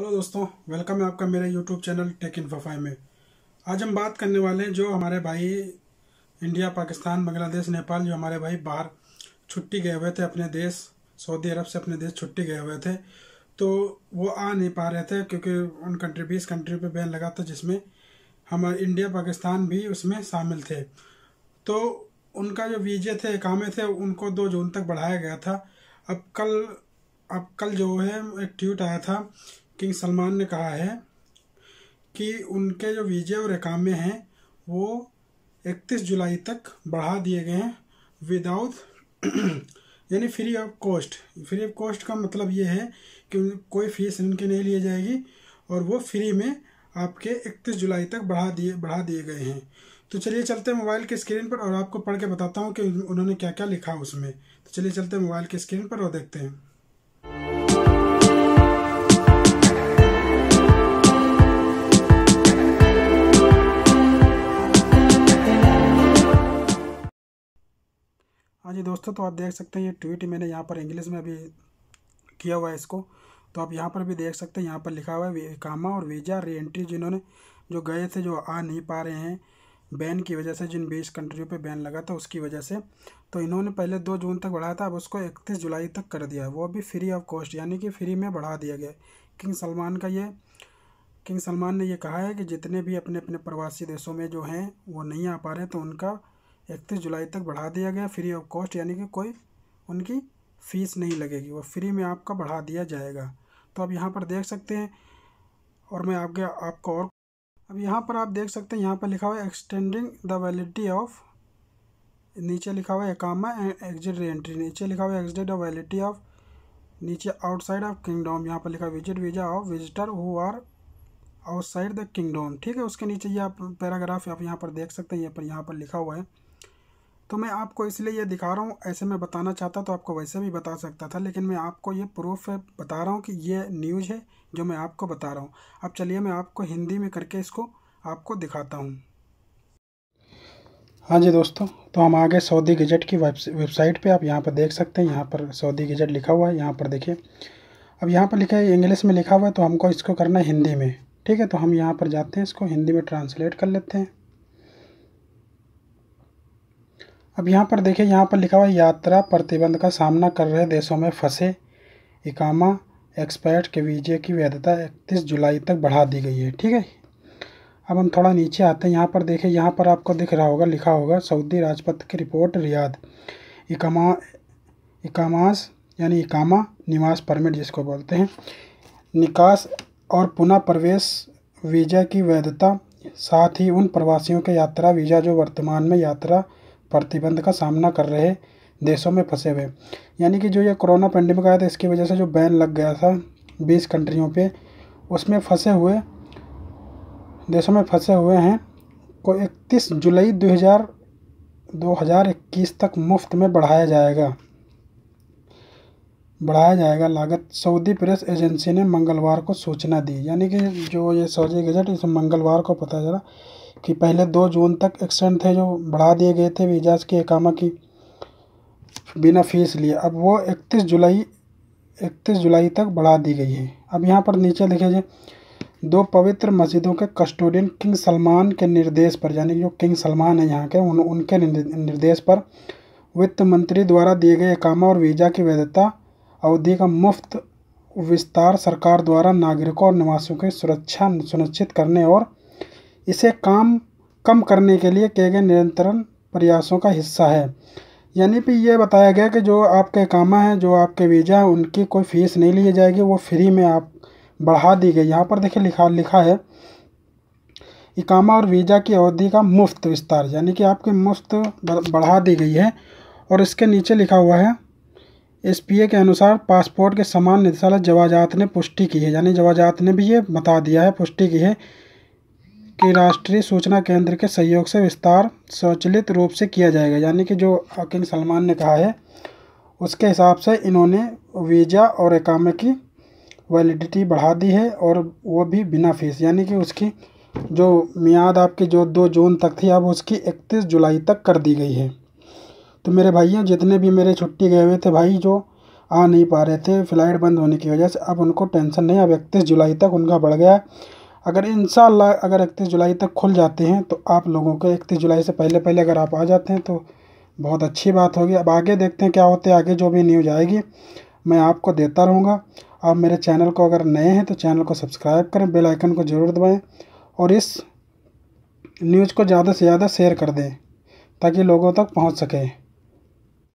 hello दोस्तों welcome है आपका मेरे यूट्यूब चैनल टेक इन फफाई में आज हम बात करने वाले हैं जो हमारे भाई इंडिया पाकिस्तान बांग्लादेश नेपाल जो हमारे भाई बाहर छुट्टी गए हुए थे अपने देश सऊदी अरब से अपने देश छुट्टी गए हुए थे तो वो आ नहीं पा रहे थे क्योंकि उन कंट्री बीस कंट्री पर बैन लगा था जिसमें हमारे इंडिया पाकिस्तान भी उसमें शामिल थे तो उनका जो वीजे थे कामे थे उनको दो जून तक बढ़ाया गया था अब कल अब कल जो है एक ट्वीट आया था किंग सलमान ने कहा है कि उनके जो वीजे और एकामे हैं वो 31 जुलाई तक बढ़ा दिए गए हैं विदाउट यानी free of cost free of cost का मतलब ये है कि कोई फीस इनके नहीं ली जाएगी और वो फ्री में आपके 31 जुलाई तक बढ़ा दिए बढ़ा दिए गए हैं तो चलिए चलते मोबाइल की स्क्रीन पर और आपको पढ़ के बताता हूँ कि उन्होंने क्या क्या लिखा उसमें तो चलिए चलते मोबाइल की स्क्रीन पर और देखते हैं दोस्तों तो आप देख सकते हैं ये ट्वीट मैंने यहाँ पर इंग्लिश में अभी किया हुआ है इसको तो आप यहाँ पर भी देख सकते हैं यहाँ पर लिखा हुआ है कामा और वीज़ा री एंट्री जिन्होंने जो गए थे जो आ नहीं पा रहे हैं बैन की वजह से जिन बीस कंट्रियों पे बैन लगा था उसकी वजह से तो इन्होंने पहले दो जून तक बढ़ाया था अब उसको इकतीस जुलाई तक कर दिया है वो भी फ्री ऑफ कॉस्ट यानी कि फ्री में बढ़ा दिया गया किंग सलमान का ये किंग सलमान ने ये कहा है कि जितने भी अपने अपने प्रवासी देशों में जो हैं वो नहीं आ पा रहे तो उनका इकतीस जुलाई तक बढ़ा दिया गया फ्री ऑफ कॉस्ट यानी कि कोई उनकी फ़ीस नहीं लगेगी वो फ्री में आपका बढ़ा दिया जाएगा तो आप यहाँ पर देख सकते हैं और मैं आपके आपको और अब यहाँ पर आप देख सकते हैं यहाँ पर लिखा हुआ है एक्सटेंडिंग द वैलिडिटी ऑफ नीचे लिखा हुआ है एकामा एंड एग्जिट एंट्री नीचे लिखा हुआ है एक्सडेड ऑफ वैलिडिटी ऑफ नीचे आउटसाइड ऑफ किंगडम यहाँ पर लिखा visit visa of visitor who are outside the kingdom ठीक है उसके नीचे ये आप पैराग्राफ आप यहाँ पर देख सकते हैं यहाँ पर यहाँ पर लिखा हुआ है तो मैं आपको इसलिए ये दिखा रहा हूँ ऐसे मैं बताना चाहता तो आपको वैसे भी बता सकता था लेकिन मैं आपको ये प्रूफ बता रहा हूँ कि ये न्यूज़ है जो मैं आपको बता रहा हूँ अब चलिए मैं आपको हिंदी में करके इसको आपको दिखाता हूँ हाँ जी दोस्तों तो हम आगे सऊदी गजट की वेबसाइट पे आप यहाँ पर देख सकते हैं यहाँ पर सऊदी गजट लिखा हुआ है यहाँ पर देखिए अब यहाँ पर लिखा है इंग्लिश में लिखा हुआ है तो हमको इसको करना है हिंदी में ठीक है तो हम यहाँ पर जाते हैं इसको हिंदी में ट्रांसलेट कर लेते हैं अब यहाँ पर देखिए यहाँ पर लिखा हुआ यात्रा प्रतिबंध का सामना कर रहे देशों में फंसे इकामा एक्सपायर्ड के वीजे की वैधता इकतीस जुलाई तक बढ़ा दी गई है ठीक है अब हम थोड़ा नीचे आते हैं यहाँ पर देखिए यहाँ पर आपको दिख रहा होगा लिखा होगा सऊदी राजपथ की रिपोर्ट रियाद इकामा इकामास यानी इकामा निवास परमिट जिसको बोलते हैं निकास और पुनः प्रवेश वीज़ा की वैधता साथ ही उन प्रवासियों के यात्रा वीज़ा जो वर्तमान में यात्रा प्रतिबंध का सामना कर रहे देशों में फंसे हुए यानी कि जो ये कोरोना पेंडेमिक आया था इसकी वजह से जो बैन लग गया था बीस कंट्रियों पे उसमें फंसे हुए देशों में फंसे हुए हैं को इकतीस जुलाई दो दो हजार हज़ार इक्कीस तक मुफ्त में बढ़ाया जाएगा बढ़ाया जाएगा लागत सऊदी प्रेस एजेंसी ने मंगलवार को सूचना दी यानी कि जो ये सऊदी गजट इसे मंगलवार को पता चला कि पहले दो जून तक एक्सटेंड थे जो बढ़ा दिए गए थे वीज़ाज़ के एकामा की बिना फ़ीस लिए अब वो इकतीस जुलाई इकतीस जुलाई तक बढ़ा दी गई है अब यहाँ पर नीचे देखिए दो पवित्र मस्जिदों के कस्टोडियन किंग सलमान के निर्देश पर यानी जो किंग सलमान है यहाँ के उन उनके निर्देश पर वित्त मंत्री द्वारा दिए गए एकामा और वीज़ा की वैधता अवधि का मुफ्त विस्तार सरकार द्वारा नागरिकों और निवासियों की सुरक्षा सुनिश्चित करने और इसे काम कम करने के लिए किए गए निरंतरण प्रयासों का हिस्सा है यानी कि ये बताया गया कि जो आपके कामा हैं जो आपके वीज़ा हैं उनकी कोई फ़ीस नहीं ली जाएगी वो फ्री में आप बढ़ा दी गई यहाँ पर देखिए लिखा लिखा है इकामा और वीज़ा की अवधि का मुफ्त विस्तार यानी कि आपकी मुफ्त बढ़ा दी गई है और इसके नीचे लिखा हुआ है एस के अनुसार पासपोर्ट के समान निदेशालय जवाजात ने पुष्टि की है यानी जवाजात ने भी ये बता दिया है पुष्टि की है कि राष्ट्रीय सूचना केंद्र के सहयोग से विस्तार स्वचलित रूप से किया जाएगा यानी कि जो किंग सलमान ने कहा है उसके हिसाब से इन्होंने वीज़ा और एकामे की वैलिडिटी बढ़ा दी है और वो भी बिना फीस यानी कि उसकी जो मियाद आपकी जो दो जून तक थी अब उसकी इकतीस जुलाई तक कर दी गई है तो मेरे भाइयों जितने भी मेरे छुट्टी गए हुए थे भाई जो आ नहीं पा रहे थे फ़्लाइट बंद होने की वजह से अब उनको टेंशन नहीं अब इकतीस जुलाई तक उनका बढ़ गया अगर इन अगर इकतीस जुलाई तक खुल जाते हैं तो आप लोगों को इकतीस जुलाई से पहले पहले अगर आप आ जाते हैं तो बहुत अच्छी बात होगी अब आगे देखते हैं क्या होते हैं आगे जो भी न्यूज आएगी मैं आपको देता रहूँगा आप मेरे चैनल को अगर नए हैं तो चैनल को सब्सक्राइब करें बेल आइकन को ज़रूर दबाएं और इस न्यूज़ को ज़्यादा से ज़्यादा शेयर कर दें ताकि लोगों तक पहुँच सके